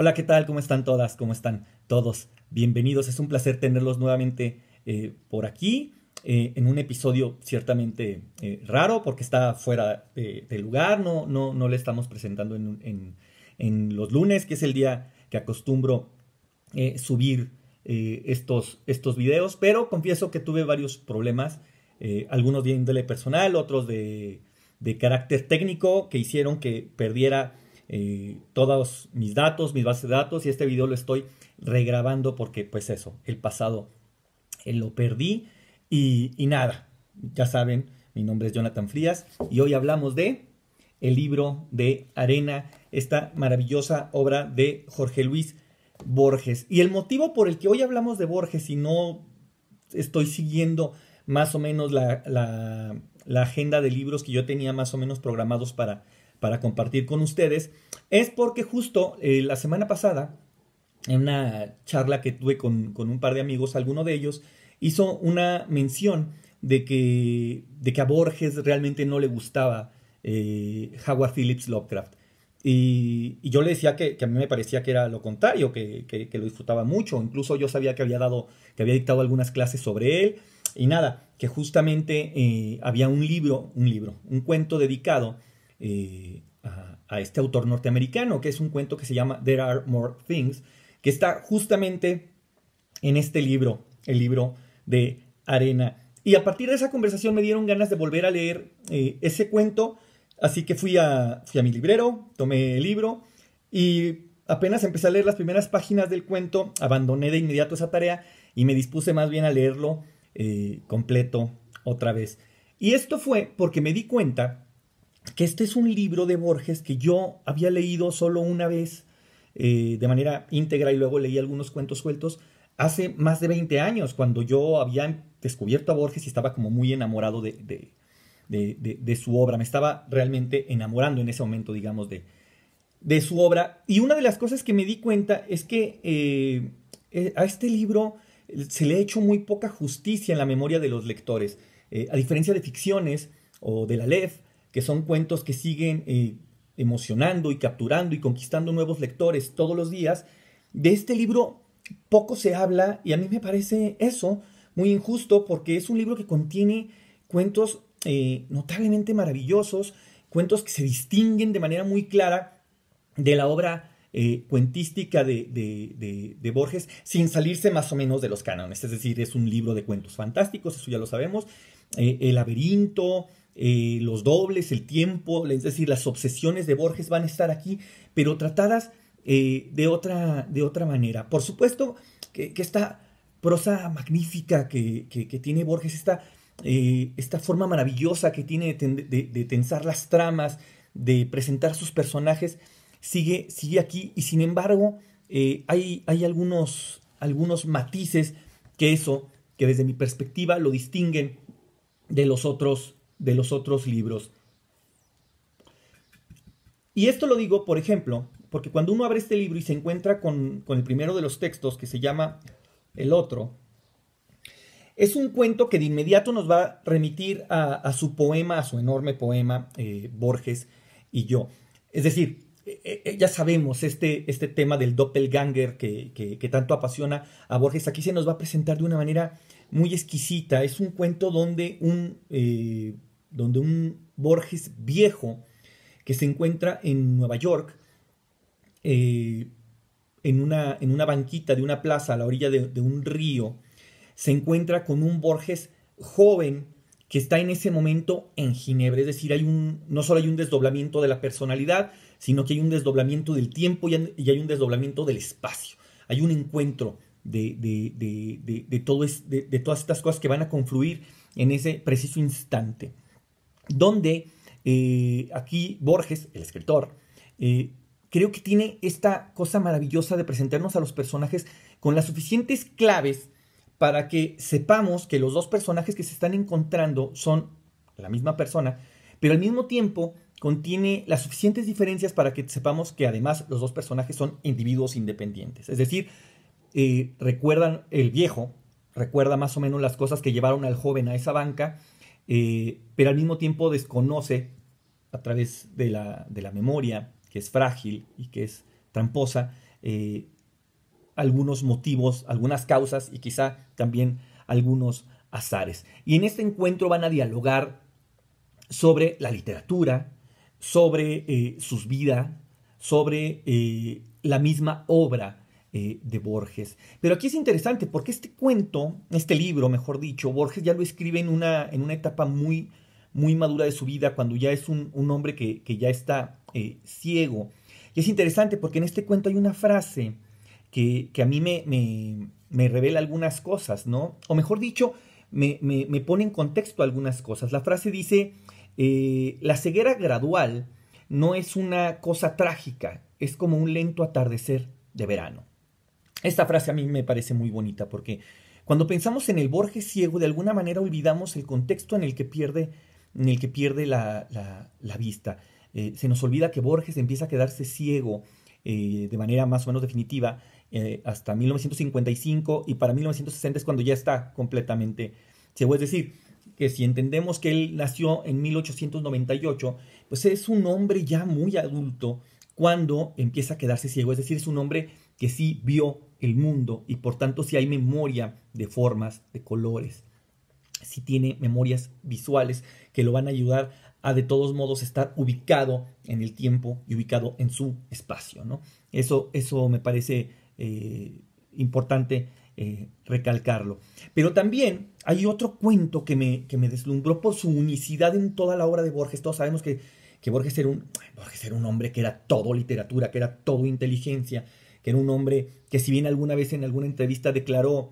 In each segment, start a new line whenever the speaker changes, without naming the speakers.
Hola, ¿qué tal? ¿Cómo están todas? ¿Cómo están todos? Bienvenidos. Es un placer tenerlos nuevamente eh, por aquí eh, en un episodio ciertamente eh, raro porque está fuera de, lugar. No, no, no le estamos presentando en, los lunes, que es el día que acostumbro subir estos, estos videos, pero confieso que tuve varios problemas, algunos de índole personal, otros de, de carácter técnico, que hicieron que perdiera eh, todos mis datos, mis bases de datos y este video lo estoy regrabando porque pues eso, el pasado eh, lo perdí y, nada, ya saben, mi nombre es Jonathan Frías y hoy hablamos de el libro de Arena, esta maravillosa obra de Jorge Luis Borges. Y el motivo por el que hoy hablamos de Borges y no estoy siguiendo más o menos la agenda de libros que yo tenía más o menos programados para, para compartir con ustedes es porque justo eh, la semana pasada, en una charla que tuve con, un par de amigos, alguno de ellos hizo una mención de que, de que a Borges realmente no le gustaba eh, Howard Phillips Lovecraft. Y, yo le decía que, a mí me parecía que era lo contrario, que, lo disfrutaba mucho. Incluso yo sabía que había dado, que había dictado algunas clases sobre él. Y nada, que justamente eh, había un libro, un libro, un cuento dedicado eh, a, este autor norteamericano, que es un cuento que se llama There Are More Things, que está justamente en este libro, el libro de Arena. Y a partir de esa conversación me dieron ganas de volver a leer eh, ese cuento, así que fui a, mi librero, tomé el libro y apenas empecé a leer las primeras páginas del cuento, abandoné de inmediato esa tarea y me dispuse más bien a leerlo eh, completo otra vez. Y esto fue porque me di cuenta que este es un libro de Borges que yo había leído solo una vez eh, de manera íntegra y luego leí algunos cuentos sueltos hace más de 20 años, cuando yo había descubierto a Borges y estaba como muy enamorado de, de, de, su obra, me estaba realmente enamorando en ese momento, digamos, de, de su obra. Y una de las cosas que me di cuenta es que eh, eh, a este libro se le ha hecho muy poca justicia en la memoria de los lectores. a diferencia de ficciones o de la LEF, que son cuentos que siguen eh, emocionando y capturando y conquistando nuevos lectores todos los días, de este libro poco se habla y a mí me parece eso muy injusto porque es un libro que contiene cuentos eh, notablemente maravillosos, cuentos que se distinguen de manera muy clara de la obra eh, cuentística de, Borges sin salirse más o menos de los cánones. Es decir, es un libro de cuentos fantásticos, eso ya lo sabemos. el laberinto, eh, los dobles, el tiempo, es decir, las obsesiones de Borges van a estar aquí, pero tratadas eh, de, otra, de otra manera. Por supuesto que, esta prosa magnífica que, tiene Borges, esta, eh, esta, forma maravillosa que tiene de, tensar las tramas, de presentar sus personajes, sigue, sigue aquí y sin embargo hay, hay algunos, algunos matices que eso, que desde mi perspectiva lo distinguen de los otros de los otros libros. Y esto lo digo, por ejemplo, porque cuando uno abre este libro y se encuentra con, el primero de los textos que se llama El otro, es un cuento que de inmediato nos va a remitir a, su poema, a su enorme poema, eh, Borges y yo. Es decir, eh, eh, ya sabemos este, este, tema del doppelganger que, tanto apasiona a Borges. Aquí se nos va a presentar de una manera muy exquisita. Es un cuento donde un donde un Borges viejo que se encuentra en Nueva York, eh, en, una, banquita de una plaza a la orilla de, un río, se encuentra con un Borges joven que está en ese momento en Ginebra. Es decir, hay un, no solo hay un desdoblamiento de la personalidad, sino que hay un desdoblamiento del tiempo y hay un desdoblamiento del espacio. Hay un encuentro de, de, todas estas cosas que van a confluir en ese preciso instante donde eh, aquí Borges, el escritor, eh, creo que tiene esta cosa maravillosa de presentarnos a los personajes con las suficientes claves para que sepamos que los dos personajes que se están encontrando son la misma persona, pero al mismo tiempo contiene las suficientes diferencias para que sepamos que además los dos personajes son individuos independientes. Es decir, eh, recuerdan el viejo, recuerda más o menos las cosas que llevaron al joven a esa banca eh, pero al mismo tiempo desconoce a través de la, memoria, que es frágil y que es tramposa, eh, algunos motivos, algunas causas y quizá también algunos azares. Y en este encuentro van a dialogar sobre la literatura, sobre eh, sus vidas, sobre la misma obra eh, de Borges. Pero aquí es interesante porque este cuento, este libro, mejor dicho, Borges ya lo escribe en una, en una etapa muy, muy madura de su vida, cuando ya es un, hombre que, ya está eh, ciego. Y es interesante porque en este cuento hay una frase que, a mí me, revela algunas cosas, ¿no? O mejor dicho, me, pone en contexto algunas cosas. La frase dice, eh, la ceguera gradual no es una cosa trágica, es como un lento atardecer de verano. Esta frase a mí me parece muy bonita porque cuando pensamos en el Borges ciego, de alguna manera olvidamos el contexto en el que pierde, en el que pierde la, vista. Eh, se nos olvida que Borges empieza a quedarse ciego eh, de manera más o menos definitiva eh, hasta 1955 y para 1960 es cuando ya está completamente ciego. Es decir, que si entendemos que él nació en 1898, pues es un hombre ya muy adulto cuando empieza a quedarse ciego. Es decir, es un hombre que sí vio el mundo y por tanto si hay memoria de formas, de colores, si tiene memorias visuales que lo van a ayudar a de todos modos estar ubicado en el tiempo y ubicado en su espacio. ¿no? Eso, eso me parece eh, importante eh, recalcarlo. Pero también hay otro cuento que me, que me deslumbró por su unicidad en toda la obra de Borges. Todos sabemos que, que un, Borges era un hombre que era todo literatura, que era todo inteligencia, era un hombre que si bien alguna vez en alguna entrevista declaró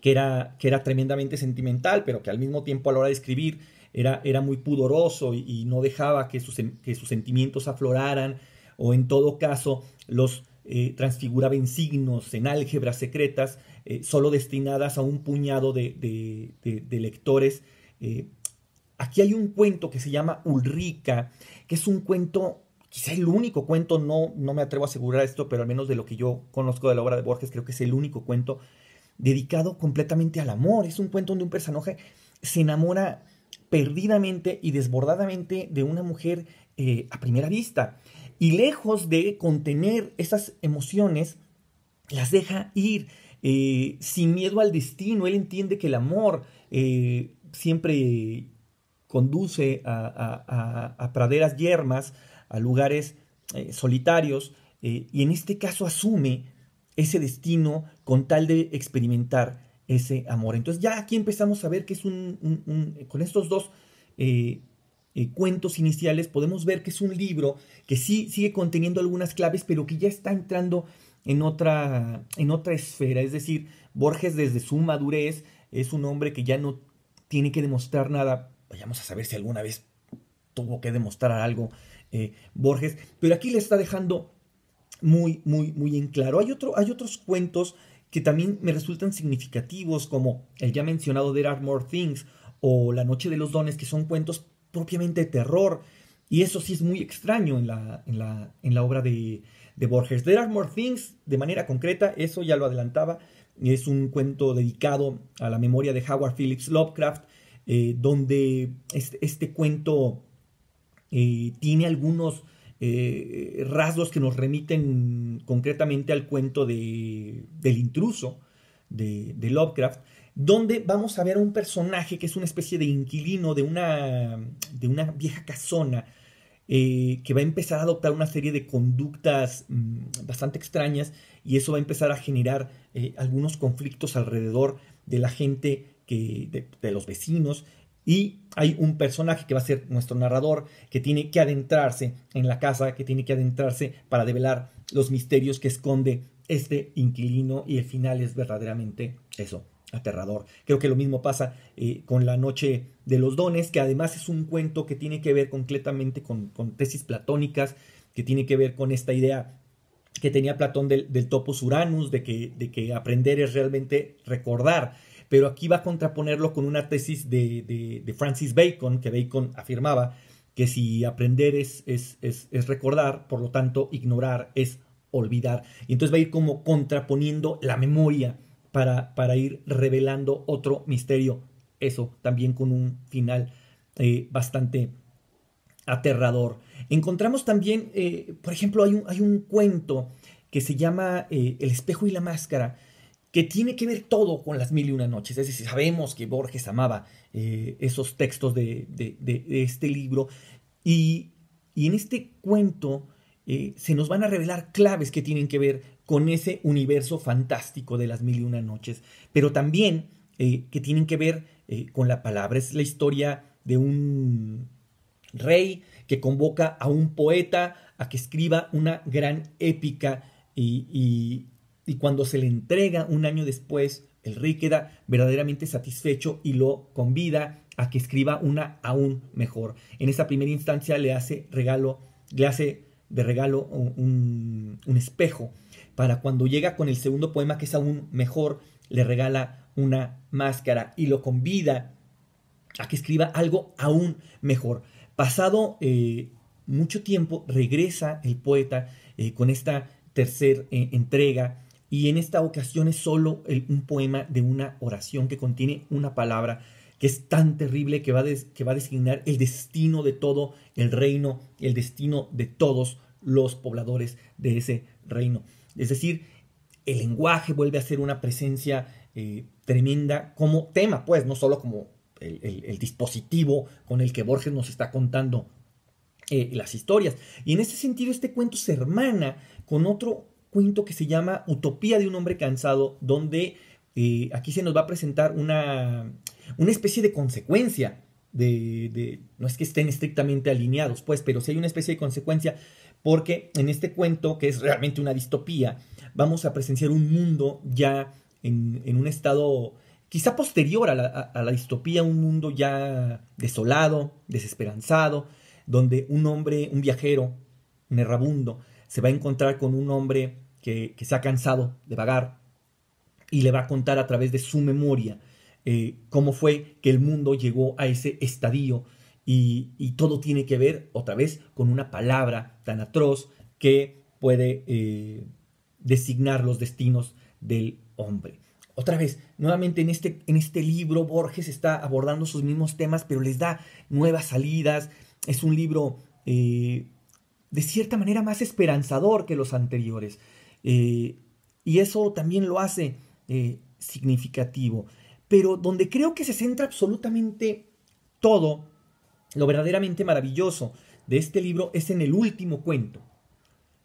que era, que era tremendamente sentimental, pero que al mismo tiempo a la hora de escribir era, era muy pudoroso y, no dejaba que sus, que sus sentimientos afloraran, o en todo caso los eh, transfiguraba en signos, en álgebras secretas, eh, solo destinadas a un puñado de, lectores. Eh. aquí hay un cuento que se llama Ulrica, que es un cuento quizá el único cuento, no, no me atrevo a asegurar esto, pero al menos de lo que yo conozco de la obra de Borges, creo que es el único cuento dedicado completamente al amor. Es un cuento donde un personaje se enamora perdidamente y desbordadamente de una mujer eh, a primera vista. Y lejos de contener esas emociones, las deja ir eh, sin miedo al destino. Él entiende que el amor eh, siempre conduce a praderas yermas, a lugares eh, solitarios, eh, y en este caso asume ese destino con tal de experimentar ese amor. Entonces ya aquí empezamos a ver que es un, con estos dos eh, cuentos iniciales podemos ver que es un libro que sí sigue conteniendo algunas claves, pero que ya está entrando en otra, en otra esfera. Es decir, Borges desde su madurez es un hombre que ya no tiene que demostrar nada. Vayamos a saber si alguna vez tuvo que demostrar algo eh, Borges, pero aquí le está dejando muy, muy, muy en claro. Hay, otro, hay otros cuentos que también me resultan significativos, como el ya mencionado There Are More Things o La Noche de los Dones, que son cuentos propiamente de terror. Y eso sí es muy extraño en la, la, en la obra de, Borges. There Are More Things, de manera concreta, eso ya lo adelantaba, es un cuento dedicado a la memoria de Howard Phillips Lovecraft, eh, donde este, este cuento eh, tiene algunos eh, rasgos que nos remiten concretamente al cuento de, del intruso de, Lovecraft, donde vamos a ver a un personaje que es una especie de inquilino de una, de una vieja casona eh, que va a empezar a adoptar una serie de conductas mm, bastante extrañas y eso va a empezar a generar algunos conflictos alrededor de la gente, que, de los vecinos y hay un personaje que va a ser nuestro narrador, que tiene que adentrarse en la casa, que tiene que adentrarse para develar los misterios que esconde este inquilino y el final es verdaderamente eso, aterrador. Creo que lo mismo pasa eh, con La Noche de los Dones, que además es un cuento que tiene que ver completamente con, tesis platónicas, que tiene que ver con esta idea que tenía Platón del, del Uranus, de que, de que aprender es realmente recordar pero aquí va a contraponerlo con una tesis de, de, Francis Bacon, que Bacon afirmaba que si aprender es, es, recordar, por lo tanto ignorar es olvidar. Y entonces va a ir como contraponiendo la memoria para, para ir revelando otro misterio. Eso también con un final eh, bastante aterrador. Encontramos también, eh, por ejemplo, hay un, hay un, cuento que se llama eh, El espejo y la máscara, que tiene que ver todo con las mil y una noches. Es decir, sabemos que Borges amaba eh, esos textos de, este libro y, en este cuento eh, se nos van a revelar claves que tienen que ver con ese universo fantástico de las mil y una noches, pero también eh, que tienen que ver con la palabra. Es la historia de un rey que convoca a un poeta a que escriba una gran épica y y cuando se le entrega un año después, el rey queda verdaderamente satisfecho y lo convida a que escriba una aún mejor. En esta primera instancia le hace regalo, le hace de regalo un, espejo para cuando llega con el segundo poema que es aún mejor, le regala una máscara y lo convida a que escriba algo aún mejor. Pasado eh, mucho tiempo regresa el poeta eh, con esta tercera eh, entrega y en esta ocasión es solo un poema de una oración que contiene una palabra que es tan terrible que va, que va a designar el destino de todo el reino, el destino de todos los pobladores de ese reino. Es decir, el lenguaje vuelve a ser una presencia eh, tremenda como tema, pues, no solo como el, dispositivo con el que Borges nos está contando eh, las historias. Y en ese sentido, este cuento se hermana con otro cuento que se llama Utopía de un hombre cansado, donde eh, aquí se nos va a presentar una, una especie de consecuencia. De, no es que estén estrictamente alineados, pues, pero sí hay una especie de consecuencia, porque en este cuento, que es realmente una distopía, vamos a presenciar un mundo ya en, un estado quizá posterior a la, a la distopía, un mundo ya desolado, desesperanzado, donde un hombre, un viajero, un errabundo, se va a encontrar con un hombre que, se ha cansado de vagar y le va a contar a través de su memoria eh, cómo fue que el mundo llegó a ese estadio y, todo tiene que ver otra vez con una palabra tan atroz que puede eh, designar los destinos del hombre. Otra vez, nuevamente en este, en este libro Borges está abordando sus mismos temas, pero les da nuevas salidas. Es un libro eh, de cierta manera más esperanzador que los anteriores. Eh, y eso también lo hace eh, significativo. Pero donde creo que se centra absolutamente todo, lo verdaderamente maravilloso de este libro es en el último cuento.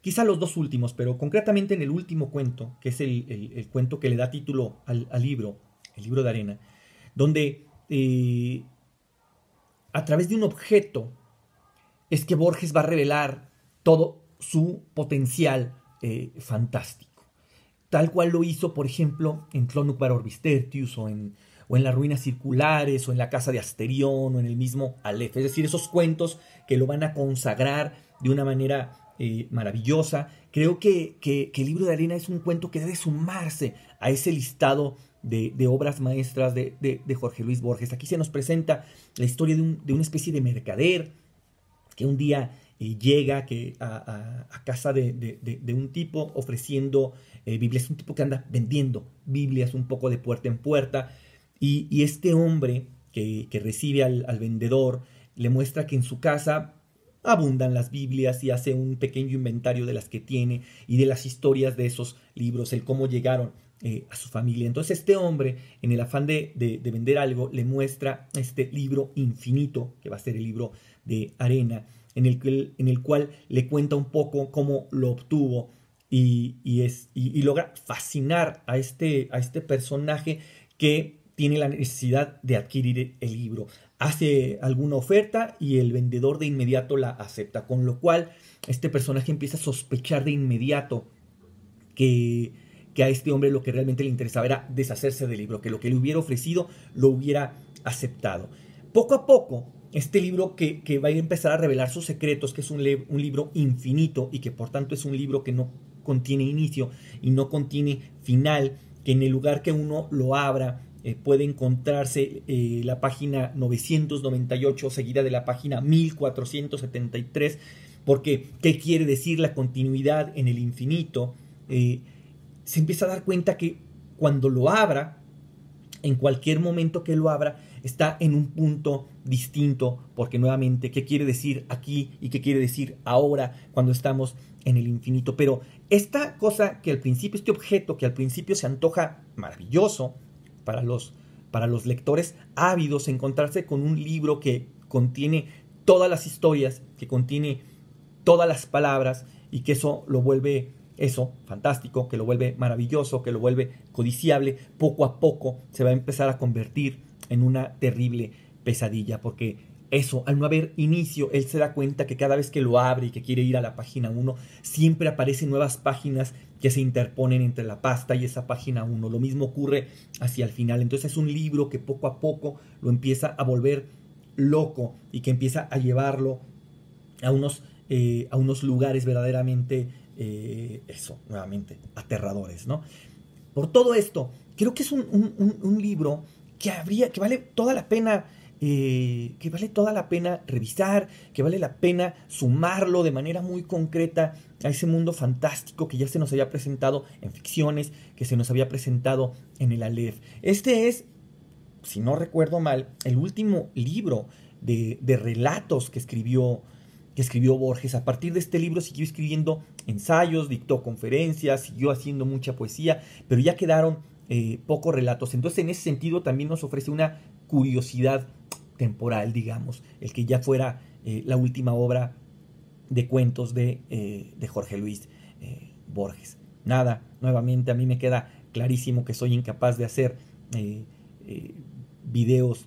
Quizá los dos últimos, pero concretamente en el último cuento, que es el, cuento que le da título al, libro, el libro de arena, donde eh, a través de un objeto es que Borges va a revelar todo su potencial eh, fantástico. Tal cual lo hizo, por ejemplo, en para Orbistertius o en, o en las ruinas circulares o en la casa de Asterión o en el mismo Aleph. Es decir, esos cuentos que lo van a consagrar de una manera eh, maravillosa. Creo que, que, El libro de arena es un cuento que debe sumarse a ese listado de, obras maestras de, de, Jorge Luis Borges. Aquí se nos presenta la historia de, un, una especie de mercader que un día llega que, a, casa de, un tipo ofreciendo eh, Biblias, un tipo que anda vendiendo Biblias un poco de puerta en puerta, y, este hombre que, recibe al, vendedor le muestra que en su casa abundan las Biblias y hace un pequeño inventario de las que tiene y de las historias de esos libros, el cómo llegaron. Eh, a su familia. Entonces este hombre, en el afán de, de vender algo, le muestra este libro infinito, que va a ser el libro de arena, en el, en el cual le cuenta un poco cómo lo obtuvo y, es, logra fascinar a este, a este personaje que tiene la necesidad de adquirir el libro. Hace alguna oferta y el vendedor de inmediato la acepta, con lo cual este personaje empieza a sospechar de inmediato que, que a este hombre lo que realmente le interesaba era deshacerse del libro, que lo que le hubiera ofrecido lo hubiera aceptado. Poco a poco, este libro que, va a empezar a revelar sus secretos, que es un, libro infinito y que por tanto es un libro que no contiene inicio y no contiene final, que en el lugar que uno lo abra eh, puede encontrarse eh, la página 998 seguida de la página 1473, porque ¿qué quiere decir la continuidad en el infinito? Eh, se empieza a dar cuenta que cuando lo abra, en cualquier momento que lo abra, está en un punto distinto, porque nuevamente, ¿qué quiere decir aquí y qué quiere decir ahora cuando estamos en el infinito? Pero esta cosa que al principio, este objeto que al principio se antoja maravilloso para los, para los lectores ávidos, encontrarse con un libro que contiene todas las historias, que contiene todas las palabras y que eso lo vuelve eso fantástico, que lo vuelve maravilloso, que lo vuelve codiciable, poco a poco se va a empezar a convertir en una terrible pesadilla, porque eso, al no haber inicio, él se da cuenta que cada vez que lo abre y que quiere ir a la página 1, siempre aparecen nuevas páginas que se interponen entre la pasta y esa página 1. Lo mismo ocurre hacia el final. Entonces es un libro que poco a poco lo empieza a volver loco y que empieza a llevarlo a unos, eh, a unos lugares verdaderamente, eh, eso, nuevamente, aterradores, ¿no? Por todo esto, creo que es un libro que habría, que vale toda la pena eh, que vale toda la pena revisar, que vale la pena sumarlo de manera muy concreta a ese mundo fantástico que ya se nos había presentado en ficciones, que se nos había presentado en el Aleph. Este es, si no recuerdo mal, el último libro de, de relatos que escribió, que escribió Borges. A partir de este libro siguió escribiendo ensayos, dictó conferencias, siguió haciendo mucha poesía, pero ya quedaron eh, pocos relatos. Entonces, en ese sentido, también nos ofrece una curiosidad temporal, digamos, el que ya fuera eh, la última obra de cuentos de, eh, de Jorge Luis Borges. Nada, nuevamente a mí me queda clarísimo que soy incapaz de hacer videos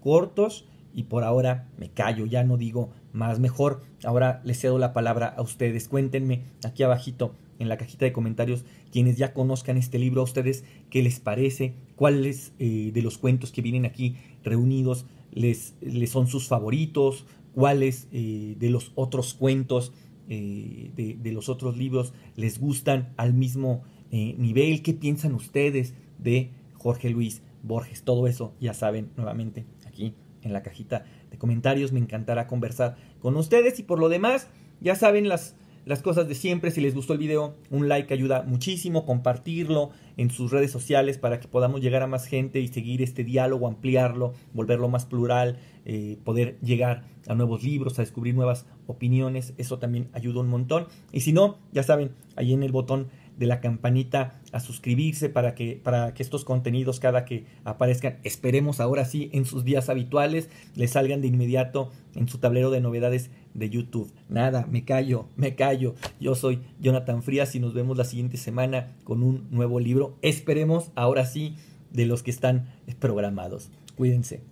cortos y por ahora me callo, ya no digo más mejor. Ahora les cedo la palabra a ustedes. Cuéntenme aquí abajito en la cajita de comentarios quienes ya conozcan este libro, a ustedes qué les parece, cuáles eh, de los cuentos que vienen aquí reunidos les, son sus favoritos, cuáles eh, de los otros cuentos, eh, de, de, los otros libros les gustan al mismo nivel, qué piensan ustedes de Jorge Luis Borges, todo eso ya saben nuevamente aquí en la cajita de comentarios, me encantará conversar con ustedes y por lo demás ya saben las las cosas de siempre, si les gustó el video, un like ayuda muchísimo, compartirlo en sus redes sociales para que podamos llegar a más gente y seguir este diálogo, ampliarlo, volverlo más plural, eh, poder llegar a nuevos libros, a descubrir nuevas opiniones, eso también ayuda un montón. Y si no, ya saben, ahí en el botón de la campanita a suscribirse para que, para que estos contenidos cada que aparezcan, esperemos ahora sí en sus días habituales, les salgan de inmediato en su tablero de novedades de YouTube. Nada, me callo, me callo. Yo soy Jonathan Frías y nos vemos la siguiente semana con un nuevo libro. Esperemos ahora sí de los que están programados. Cuídense.